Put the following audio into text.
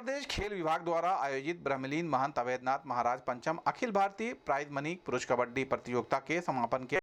प्रदेश खेल विभाग द्वारा आयोजित ब्रह्मलीन महंत अवैधनाथ महाराज पंचम अखिल भारतीय प्राइज मनी पुरुष कबड्डी प्रतियोगिता के समापन के